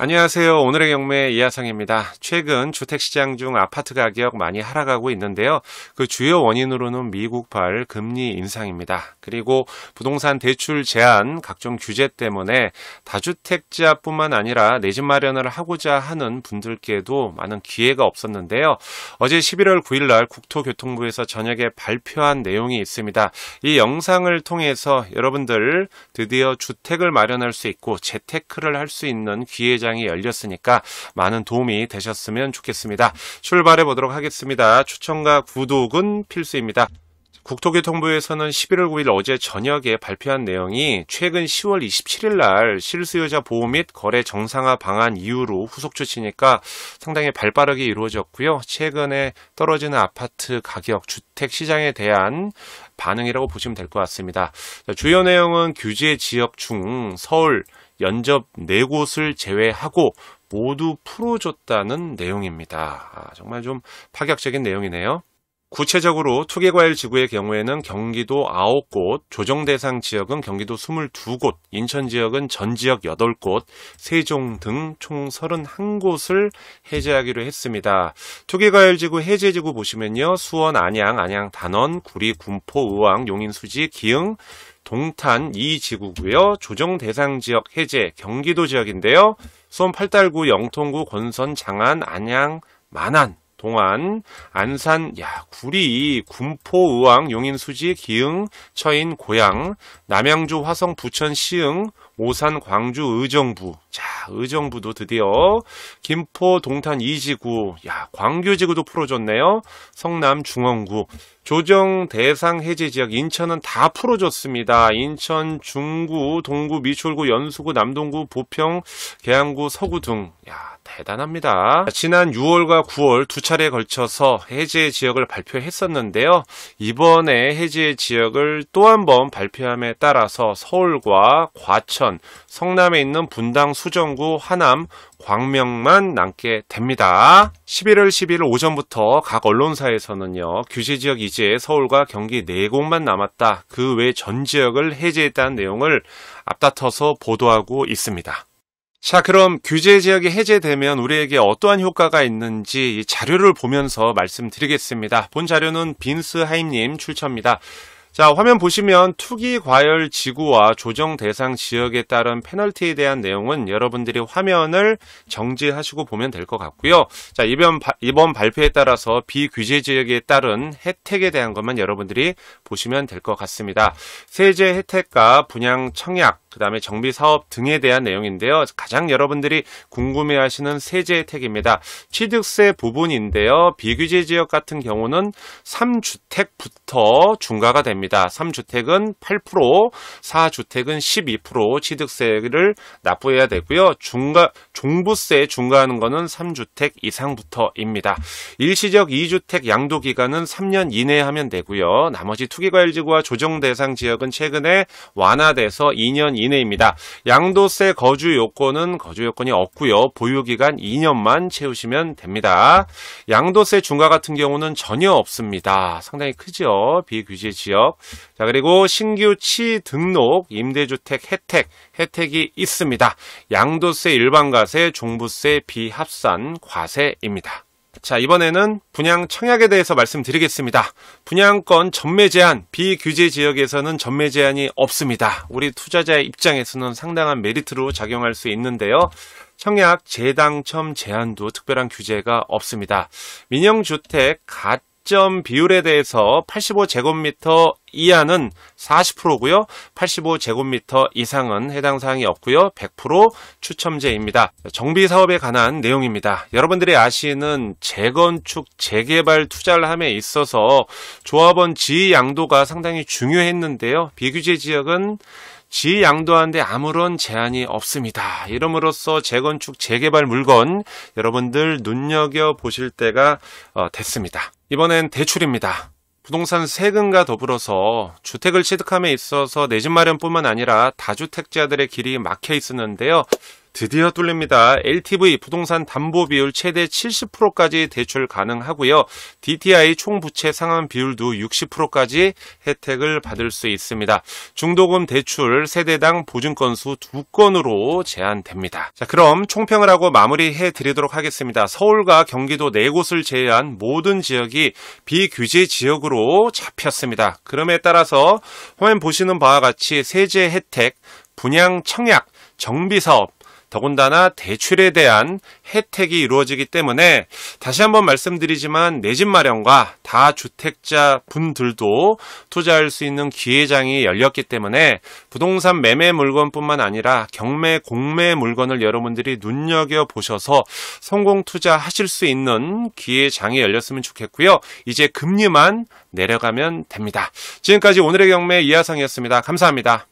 안녕하세요. 오늘의 경매 이하성입니다. 최근 주택시장 중 아파트 가격 많이 하락하고 있는데요. 그 주요 원인으로는 미국발 금리 인상입니다. 그리고 부동산 대출 제한, 각종 규제 때문에 다주택자뿐만 아니라 내 집 마련을 하고자 하는 분들께도 많은 기회가 없었는데요. 어제 11월 9일날 국토교통부에서 저녁에 발표한 내용이 있습니다. 이 영상을 통해서 여러분들 드디어 주택을 마련할 수 있고 재테크를 할 수 있는 기회자 시장이 열렸으니까 많은 도움이 되셨으면 좋겠습니다. 출발해 보도록 하겠습니다. 추천과 구독은 필수입니다. 국토교통부에서는 11월 9일 어제 저녁에 발표한 내용이 최근 10월 27일 날 실수요자 보호 및 거래 정상화 방안 이후로 후속 조치니까 상당히 발빠르게 이루어졌고요. 최근에 떨어지는 아파트 가격, 주택 시장에 대한 반응이라고 보시면 될 것 같습니다. 주요 내용은 규제 지역 중 서울, 연접 네 곳을 제외하고 모두 풀어줬다는 내용입니다. 아, 정말 좀 파격적인 내용이네요. 구체적으로 투개과일 지구의 경우에는 경기도 9곳, 조정 대상 지역은 경기도 22곳, 인천 지역은 전 지역 8곳, 세종 등 총 31곳을 해제하기로 했습니다. 투개과일 지구 해제 지구 보시면요. 수원, 안양, 안양 단원, 구리, 군포, 의왕, 용인, 수지, 기흥, 동탄 이지구고요. 조정 대상 지역 해제 경기도 지역인데요. 수원 팔달구 영통구 권선 장안 안양 만안 동안, 안산, 야, 구리, 군포, 의왕, 용인, 수지, 기흥, 처인, 고양, 남양주, 화성, 부천, 시흥, 오산, 광주, 의정부. 자, 의정부도 드디어 김포, 동탄, 이지구, 야, 광교지구도 풀어줬네요. 성남, 중원구. 조정 대상 해제 지역 인천은 다 풀어줬습니다. 인천 중구, 동구, 미출구, 연수구, 남동구, 보평, 계양구, 서구 등. 야, 대단합니다. 지난 6월과 9월 두 차례에 걸쳐서 해제 지역을 발표했었는데요. 이번에 해제 지역을 또 한 번 발표함에 따라서 서울과 과천, 성남에 있는 분당 수정구, 하남, 광명만 남게 됩니다. 11월 10일 오전부터 각 언론사에서는요. 규제 지역 이제 서울과 경기 4곳만 남았다. 그 외 전 지역을 해제했다는 내용을 앞다퉈서 보도하고 있습니다. 자, 그럼 규제 지역이 해제되면 우리에게 어떠한 효과가 있는지 이 자료를 보면서 말씀드리겠습니다. 본 자료는 빈스 하임님 출처입니다. 자, 화면 보시면 투기 과열 지구와 조정 대상 지역에 따른 페널티에 대한 내용은 여러분들이 화면을 정지하시고 보면 될 것 같고요. 자, 이번, 바, 이번 발표에 따라서 비규제 지역에 따른 혜택에 대한 것만 여러분들이 보시면 될 것 같습니다. 세제 혜택과 분양 청약, 그 다음에 정비 사업 등에 대한 내용인데요. 가장 여러분들이 궁금해 하시는 세제 혜택입니다. 취득세 부분인데요. 비규제 지역 같은 경우는 3주택부터 중과가 됩니다. 됩니다 3주택은 8%, 4주택은 12% 취득세를 납부해야 되고요. 중가 종부세 중과하는 것은 3주택 이상부터입니다. 일시적 2주택 양도 기간은 3년 이내에 하면 되고요. 나머지 투기과열지구와 조정 대상 지역은 최근에 완화돼서 2년 이내입니다. 양도세 거주 요건은 거주 요건이 없고요. 보유 기간 2년만 채우시면 됩니다. 양도세 중과 같은 경우는 전혀 없습니다. 상당히 크죠. 비규제 지역 지역. 자, 그리고 신규 치 등록 임대주택 혜택, 혜택이 있습니다. 양도세, 일반과세, 종부세, 비합산, 과세입니다. 자, 이번에는 분양 청약에 대해서 말씀드리겠습니다. 분양권 전매 제한, 비규제 지역에서는 전매 제한이 없습니다. 우리 투자자의 입장에서는 상당한 메리트로 작용할 수 있는데요. 청약 재당첨 제한도 특별한 규제가 없습니다. 민영주택 가 시점 비율에 대해서 85제곱미터 이하는 40%고요. 85제곱미터 이상은 해당 사항이 없고요. 100% 추첨제입니다. 정비 사업에 관한 내용입니다. 여러분들이 아시는 재건축, 재개발 투자를 함에 있어서 조합원 지위 양도가 상당히 중요했는데요. 비규제 지역은 지양도한데 아무런 제한이 없습니다. 이름으로써 재건축, 재개발 물건 여러분들 눈여겨 보실 때가 어, 됐습니다. 이번엔 대출입니다. 부동산 세금과 더불어서 주택을 취득함에 있어서 내 집 마련뿐만 아니라 다주택자들의 길이 막혀 있었는데요. 드디어 뚫립니다. LTV 부동산 담보 비율 최대 70%까지 대출 가능하고요. DTI 총 부채 상환 비율도 60%까지 혜택을 받을 수 있습니다. 중도금 대출 세대당 보증 건수 두건으로 제한됩니다. 자, 그럼 총평을 하고 마무리해 드리도록 하겠습니다. 서울과 경기도 네 곳을 제외한 모든 지역이 비규제 지역으로 잡혔습니다. 그럼에 따라서 화면 보시는 바와 같이 세제 혜택, 분양 청약, 정비 사업 더군다나 대출에 대한 혜택이 이루어지기 때문에 다시 한번 말씀드리지만 내 집 마련과 다주택자 분들도 투자할 수 있는 기회장이 열렸기 때문에 부동산 매매 물건뿐만 아니라 경매 공매 물건을 여러분들이 눈여겨 보셔서 성공 투자하실 수 있는 기회장이 열렸으면 좋겠고요. 이제 금리만 내려가면 됩니다. 지금까지 오늘의 경매 이하성이었습니다. 감사합니다.